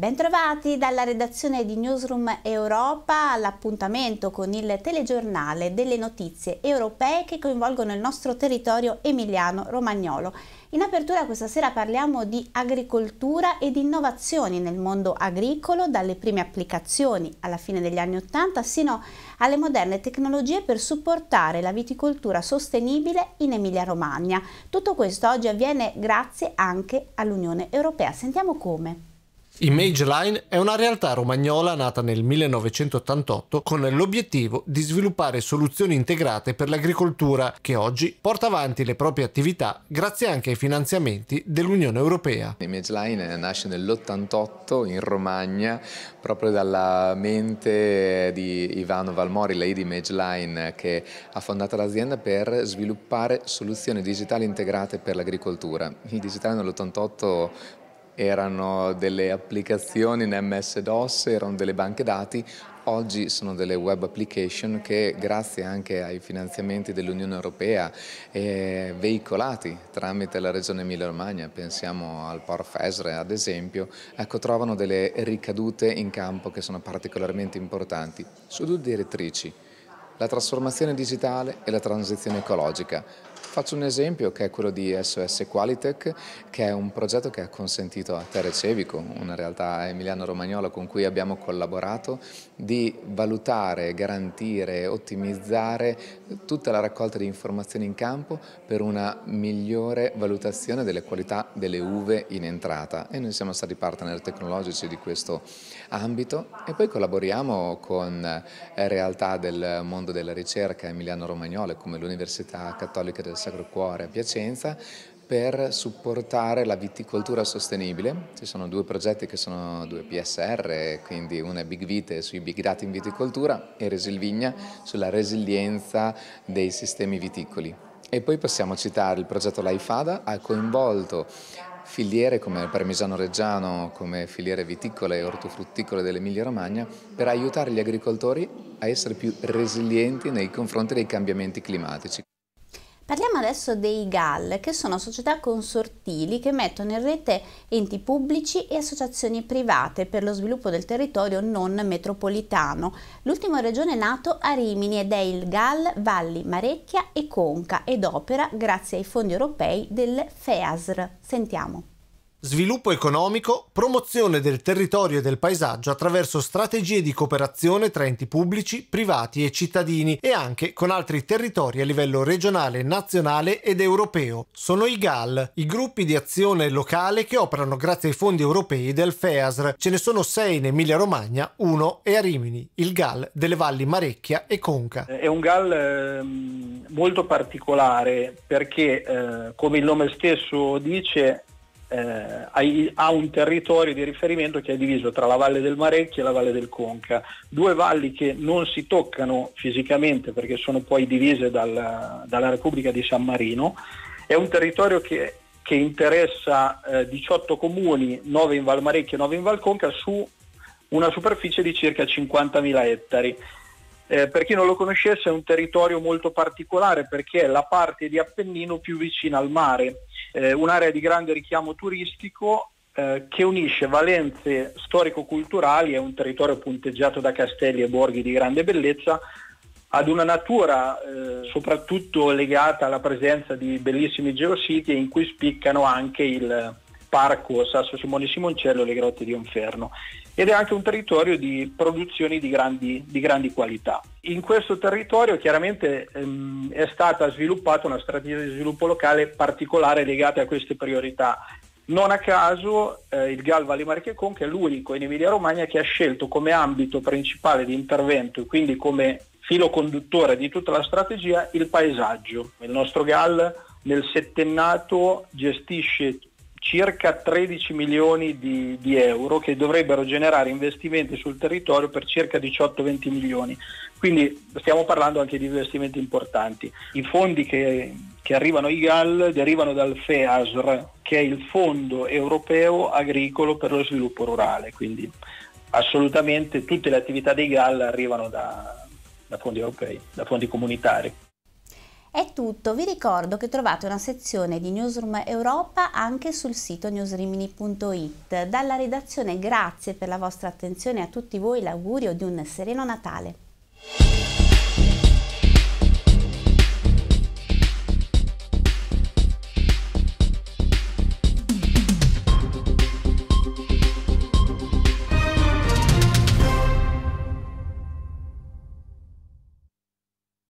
Bentrovati dalla redazione di Newsroom Europa all'appuntamento con il telegiornale delle notizie europee che coinvolgono il nostro territorio emiliano-romagnolo. In apertura questa sera parliamo di agricoltura ed innovazioni nel mondo agricolo, dalle prime applicazioni alla fine degli anni Ottanta sino alle moderne tecnologie per supportare la viticoltura sostenibile in Emilia-Romagna. Tutto questo oggi avviene grazie anche all'Unione Europea. Sentiamo come. Image Line è una realtà romagnola nata nel 1988 con l'obiettivo di sviluppare soluzioni integrate per l'agricoltura che oggi porta avanti le proprie attività grazie anche ai finanziamenti dell'Unione Europea. Image Line eh, nasce nell'88 in Romagna proprio dalla mente di Ivano Valmori, Lady di Image Line che ha fondato l'azienda per sviluppare soluzioni digitali integrate per l'agricoltura. Il digitale nell'88 erano delle applicazioni in MS-DOS, erano delle banche dati, oggi sono delle web application che grazie anche ai finanziamenti dell'Unione Europea eh, veicolati tramite la regione Emilia-Romagna, pensiamo al Por Fesre ad esempio, ecco, trovano delle ricadute in campo che sono particolarmente importanti su due direttrici, la trasformazione digitale e la transizione ecologica Faccio un esempio che è quello di SOS Qualitech, che è un progetto che ha consentito a Terre Cevico, una realtà emiliano-romagnola con cui abbiamo collaborato, di valutare, garantire, ottimizzare tutta la raccolta di informazioni in campo per una migliore valutazione delle qualità delle uve in entrata. E noi siamo stati partner tecnologici di questo ambito e poi collaboriamo con eh, realtà del mondo della ricerca emiliano romagnola come l'Università Cattolica del del Sacro Cuore a Piacenza per supportare la viticoltura sostenibile. Ci sono due progetti che sono due PSR, quindi una è Big Vite sui big data in viticoltura e Resilvigna sulla resilienza dei sistemi viticoli. E poi possiamo citare il progetto Laifada, ha coinvolto filiere come il Parmigiano Reggiano, come filiere viticole e ortofrutticole dell'Emilia Romagna, per aiutare gli agricoltori a essere più resilienti nei confronti dei cambiamenti climatici. Parliamo adesso dei GAL, che sono società consortili che mettono in rete enti pubblici e associazioni private per lo sviluppo del territorio non metropolitano. L'ultimo regione nato a Rimini ed è il GAL Valli Marecchia e Conca ed opera grazie ai fondi europei del FEASR. Sentiamo sviluppo economico, promozione del territorio e del paesaggio attraverso strategie di cooperazione tra enti pubblici, privati e cittadini e anche con altri territori a livello regionale, nazionale ed europeo. Sono i GAL, i gruppi di azione locale che operano grazie ai fondi europei del FEASR. Ce ne sono sei in Emilia Romagna, uno è a Rimini, il GAL delle valli Marecchia e Conca. È un GAL eh, molto particolare perché, eh, come il nome stesso dice, eh, ha un territorio di riferimento che è diviso tra la Valle del Marecchi e la Valle del Conca, due valli che non si toccano fisicamente perché sono poi divise dal, dalla Repubblica di San Marino. È un territorio che che interessa eh, 18 comuni, 9 in Valmarecchia e 9 in Valconca, su una superficie di circa 50.000 ettari. Eh, per chi non lo conoscesse è un territorio molto particolare perché è la parte di Appennino più vicina al mare eh, un'area di grande richiamo turistico eh, che unisce valenze storico-culturali è un territorio punteggiato da castelli e borghi di grande bellezza ad una natura eh, soprattutto legata alla presenza di bellissimi geositi in cui spiccano anche il, Parco Sasso Simone Simoncello e le grotte di Inferno ed è anche un territorio di produzioni di grandi, di grandi qualità. In questo territorio chiaramente ehm, è stata sviluppata una strategia di sviluppo locale particolare legata a queste priorità. Non a caso eh, il GAL Valle Marche che è l'unico in Emilia Romagna che ha scelto come ambito principale di intervento e quindi come filo conduttore di tutta la strategia il paesaggio. Il nostro GAL nel settennato gestisce circa 13 milioni di, di, euro che dovrebbero generare investimenti sul territorio per circa 18-20 milioni. Quindi stiamo parlando anche di investimenti importanti. I fondi che, che arrivano ai GAL derivano dal FEASR, che è il Fondo Europeo Agricolo per lo Sviluppo Rurale, quindi assolutamente tutte le attività dei GAL arrivano da, da fondi europei, da fondi comunitari. È tutto, vi ricordo che trovate una sezione di Newsroom Europa anche sul sito newsrimini.it. Dalla redazione grazie per la vostra attenzione e a tutti voi l'augurio di un sereno Natale.